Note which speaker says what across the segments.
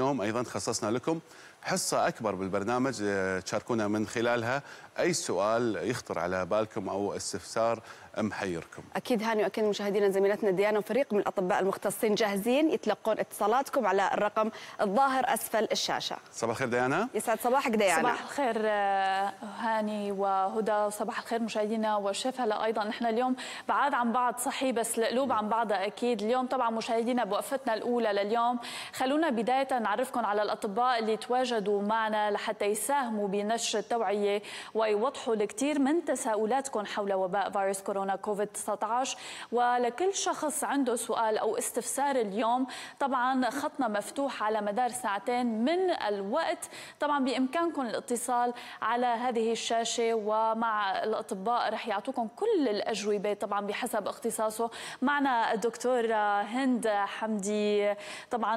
Speaker 1: اليوم ايضا خصصنا لكم حصة أكبر بالبرنامج آه، تشاركونا من خلالها أي سؤال يخطر على بالكم أو استفسار محيركم
Speaker 2: أكيد هاني وأكيد مشاهدينا زميلتنا ديانا وفريق من الأطباء المختصين جاهزين يتلقون اتصالاتكم على الرقم الظاهر أسفل الشاشة
Speaker 1: صباح الخير ديانا
Speaker 2: يسعد صباحك ديانا صباح الخير آه، هاني وهدى صباح الخير مشاهدينا والشيف هلا أيضا نحن اليوم بعاد عن بعض صحي بس القلوب عن بعضها أكيد اليوم طبعا مشاهدينا بوقفتنا الأولى لليوم خلونا بداية نعرفكم على الأطباء اللي تواجه تواجدوا معنا لحتى يساهموا بنشر التوعية ويوضحوا الكثير من تساؤلاتكم حول وباء فيروس كورونا كوفيد 19 ولكل شخص عنده سؤال أو استفسار اليوم طبعا خطنا مفتوح على مدار ساعتين من الوقت طبعا بإمكانكم الاتصال على هذه الشاشة ومع الأطباء رح يعطوكم كل الأجوبة طبعا بحسب اختصاصه معنا الدكتور هند حمدي طبعا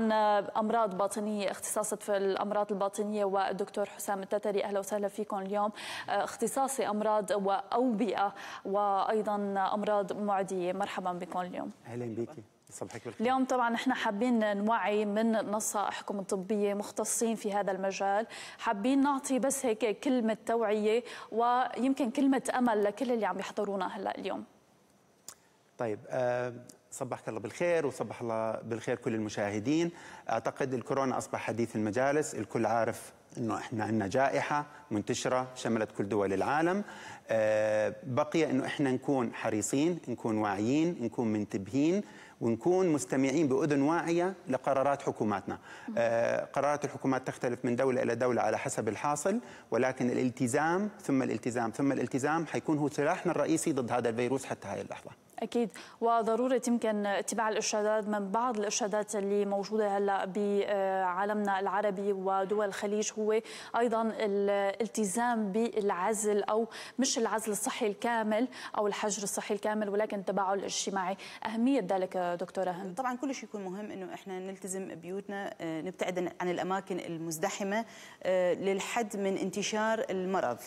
Speaker 2: أمراض باطنية اختصاصة في الأمراض الباطنية الباطنيه والدكتور حسام التتري اهلا وسهلا فيكم اليوم آه، اختصاصي امراض واوبئه وايضا امراض معديه مرحبا بكم اليوم
Speaker 1: اهلا بك صباحك بالخير
Speaker 2: اليوم طبعا نحن حابين نوعي من نصائحكم الطبيه مختصين في هذا المجال حابين نعطي بس هيك كلمه توعيه ويمكن كلمه امل لكل اللي عم يحضرونا هلا اليوم
Speaker 1: طيب آه، صبحك الله بالخير وصبح الله بالخير كل المشاهدين اعتقد الكورونا اصبح حديث المجالس الكل عارف انه احنا عندنا جائحه منتشره شملت كل دول العالم أه بقي انه احنا نكون حريصين نكون واعيين نكون منتبهين ونكون مستمعين باذن واعيه لقرارات حكوماتنا أه قرارات الحكومات تختلف من دوله الى دوله على حسب الحاصل ولكن الالتزام ثم الالتزام ثم الالتزام حيكون هو سلاحنا الرئيسي ضد هذا الفيروس حتى هذه اللحظه
Speaker 2: اكيد وضروره يمكن اتباع الارشادات من بعض الارشادات اللي موجوده هلا بعالمنا العربي ودول الخليج هو ايضا الالتزام بالعزل او مش العزل الصحي الكامل او الحجر الصحي الكامل ولكن التباعد الاجتماعي اهميه ذلك دكتوره هند طبعا كل شيء يكون مهم انه احنا نلتزم بيوتنا آه، نبتعد عن الاماكن المزدحمه آه، للحد من انتشار المرض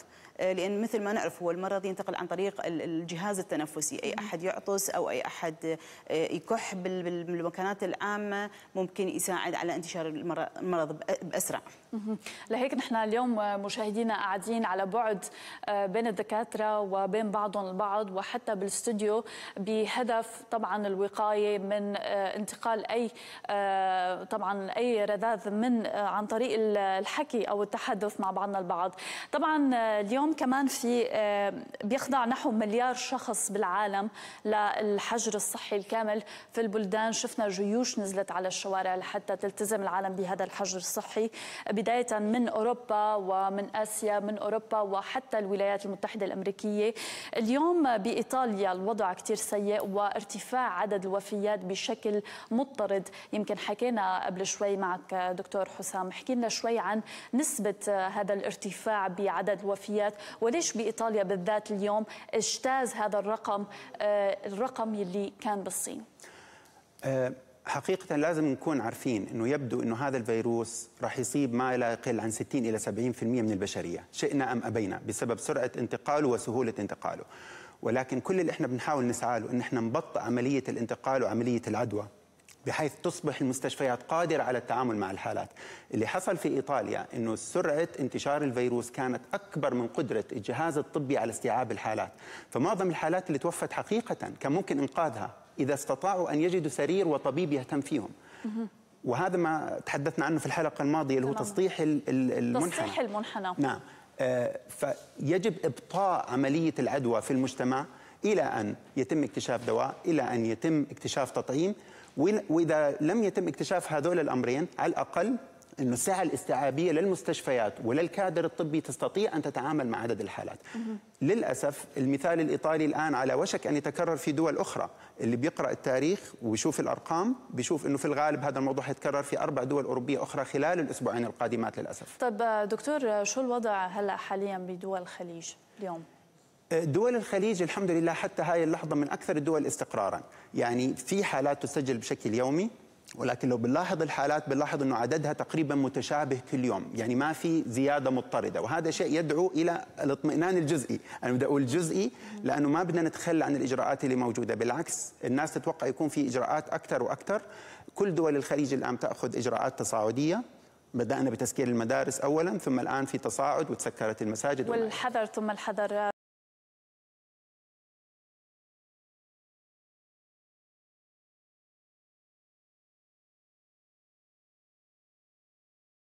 Speaker 2: لان مثل ما نعرف هو المرض ينتقل عن طريق الجهاز التنفسي اي احد يعطس او اي احد آه، يكح بالمكانات العامه ممكن يساعد على انتشار المرض باسرع لهيك نحن اليوم مشاهدينا قاعدين على بعد آه، بين الدكاتره وبين بعضهم البعض وحتى بالاستوديو بهدف طبعا الوقايه من آه، انتقال اي طبعا اي رذاذ من عن طريق الحكي او التحدث مع بعضنا البعض طبعا اليوم كمان في بيخضع نحو مليار شخص بالعالم للحجر الصحي الكامل في البلدان شفنا جيوش نزلت على الشوارع لحتى تلتزم العالم بهذا الحجر الصحي بداية من أوروبا ومن آسيا من أوروبا وحتى الولايات المتحدة الأمريكية اليوم بإيطاليا الوضع كتير سيء وارتفاع عدد الوفيات بشكل مضطرد يمكن حكينا قبل شوي معك دكتور حسام حكينا شوي عن نسبة هذا الارتفاع بعدد الوفيات بالذات وليش بايطاليا بالذات اليوم اجتاز هذا الرقم آه، الرقم اللي كان بالصين
Speaker 1: آه، حقيقة لازم نكون عارفين أنه يبدو أنه هذا الفيروس راح يصيب ما لا يقل عن 60 إلى 70% من البشرية شئنا أم أبينا بسبب سرعة انتقاله وسهولة انتقاله ولكن كل اللي احنا بنحاول نسعى له ان احنا نبطئ عمليه الانتقال وعمليه العدوى بحيث تصبح المستشفيات قادرة على التعامل مع الحالات اللي حصل في إيطاليا أنه سرعة انتشار الفيروس كانت أكبر من قدرة الجهاز الطبي على استيعاب الحالات فمعظم الحالات اللي توفت حقيقة كان ممكن إنقاذها إذا استطاعوا أن يجدوا سرير وطبيب يهتم فيهم وهذا ما تحدثنا عنه في الحلقة الماضية اللي هو تسطيح المنحنى تسطيح
Speaker 2: المنحنى نعم
Speaker 1: آه، فيجب إبطاء عملية العدوى في المجتمع إلى أن يتم اكتشاف دواء إلى أن يتم اكتشاف تطعيم واذا لم يتم اكتشاف هذول الامرين على الاقل انه السعه الاستيعابيه للمستشفيات وللكادر الطبي تستطيع ان تتعامل مع عدد الحالات. للاسف المثال الايطالي الان على وشك ان يتكرر في دول اخرى، اللي بيقرا التاريخ ويشوف الارقام بيشوف انه في الغالب هذا الموضوع حيتكرر في اربع دول اوروبيه اخرى خلال الاسبوعين القادمات للاسف.
Speaker 2: طيب دكتور شو الوضع هلا حاليا بدول الخليج اليوم؟
Speaker 1: دول الخليج الحمد لله حتى هاي اللحظة من أكثر الدول استقرارا يعني في حالات تسجل بشكل يومي ولكن لو بنلاحظ الحالات بنلاحظ انه عددها تقريبا متشابه كل يوم، يعني ما في زياده مضطرده، وهذا شيء يدعو الى الاطمئنان الجزئي، انا بدي اقول جزئي لانه ما بدنا نتخلى عن الاجراءات اللي موجوده، بالعكس الناس تتوقع يكون في اجراءات اكثر واكثر، كل دول الخليج الان تاخذ اجراءات تصاعديه بدأنا بتسكير المدارس أولا ثم الآن في تصاعد وتسكرت المساجد
Speaker 2: والحذر ثم الحذر